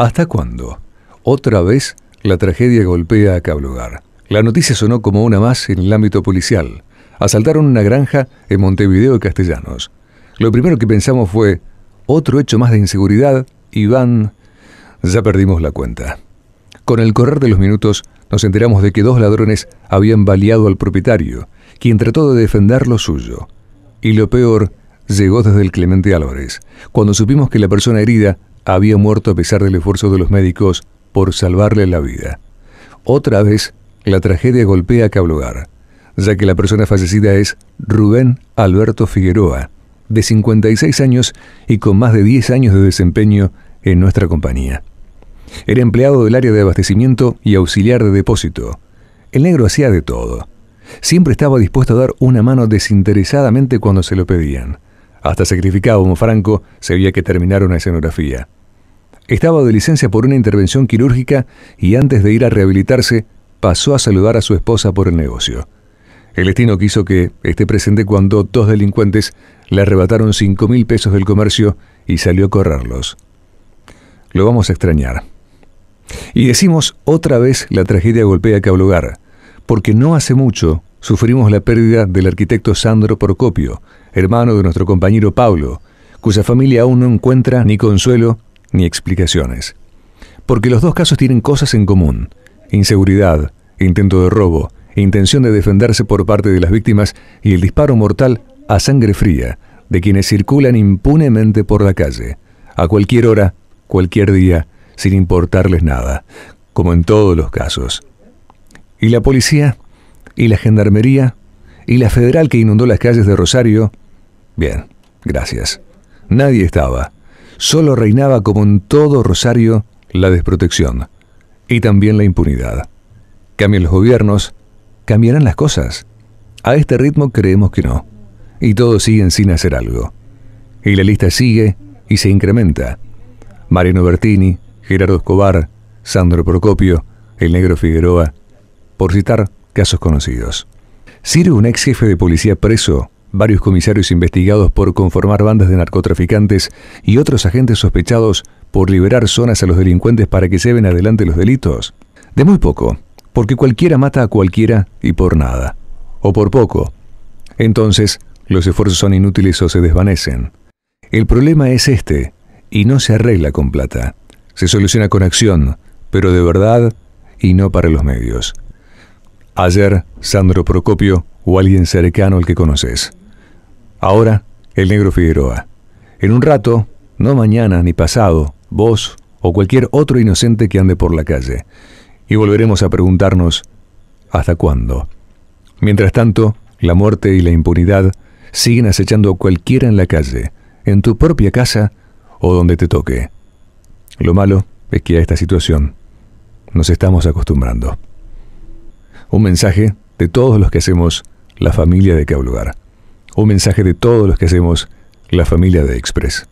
¿Hasta cuándo? Otra vez la tragedia golpea a Cablugar. La noticia sonó como una más en el ámbito policial. Asaltaron una granja en Montevideo de Castellanos. Lo primero que pensamos fue, otro hecho más de inseguridad, Iván... Ya perdimos la cuenta. Con el correr de los minutos nos enteramos de que dos ladrones habían baleado al propietario, quien trató de defender lo suyo. Y lo peor llegó desde el Clemente Álvarez, cuando supimos que la persona herida había muerto a pesar del esfuerzo de los médicos por salvarle la vida. Otra vez, la tragedia golpea a Cablogar, ya que la persona fallecida es Rubén Alberto Figueroa, de 56 años y con más de 10 años de desempeño en nuestra compañía. Era empleado del área de abastecimiento y auxiliar de depósito. El negro hacía de todo. Siempre estaba dispuesto a dar una mano desinteresadamente cuando se lo pedían. Hasta sacrificaba como franco se había que terminar una escenografía. Estaba de licencia por una intervención quirúrgica y antes de ir a rehabilitarse, pasó a saludar a su esposa por el negocio. El destino quiso que esté presente cuando dos delincuentes le arrebataron cinco mil pesos del comercio y salió a correrlos. Lo vamos a extrañar. Y decimos otra vez la tragedia golpea cada lugar, porque no hace mucho sufrimos la pérdida del arquitecto Sandro Procopio, hermano de nuestro compañero Pablo, cuya familia aún no encuentra ni consuelo ni explicaciones. Porque los dos casos tienen cosas en común. Inseguridad, intento de robo, intención de defenderse por parte de las víctimas y el disparo mortal a sangre fría de quienes circulan impunemente por la calle, a cualquier hora, cualquier día, sin importarles nada, como en todos los casos. Y la policía, y la gendarmería, y la federal que inundó las calles de Rosario. Bien, gracias. Nadie estaba solo reinaba como en todo Rosario la desprotección y también la impunidad. Cambian los gobiernos, cambiarán las cosas. A este ritmo creemos que no, y todos siguen sin hacer algo. Y la lista sigue y se incrementa. Marino Bertini, Gerardo Escobar, Sandro Procopio, el negro Figueroa, por citar casos conocidos. ¿Sirve un ex jefe de policía preso Varios comisarios investigados por conformar bandas de narcotraficantes y otros agentes sospechados por liberar zonas a los delincuentes para que lleven adelante los delitos. De muy poco, porque cualquiera mata a cualquiera y por nada, o por poco. Entonces, los esfuerzos son inútiles o se desvanecen. El problema es este, y no se arregla con plata. Se soluciona con acción, pero de verdad y no para los medios. Ayer, Sandro Procopio o alguien cercano al que conoces. Ahora, el negro Figueroa. En un rato, no mañana ni pasado, vos o cualquier otro inocente que ande por la calle. Y volveremos a preguntarnos, ¿hasta cuándo? Mientras tanto, la muerte y la impunidad siguen acechando a cualquiera en la calle, en tu propia casa o donde te toque. Lo malo es que a esta situación nos estamos acostumbrando. Un mensaje de todos los que hacemos la familia de Lugar. Un mensaje de todos los que hacemos la familia de Express.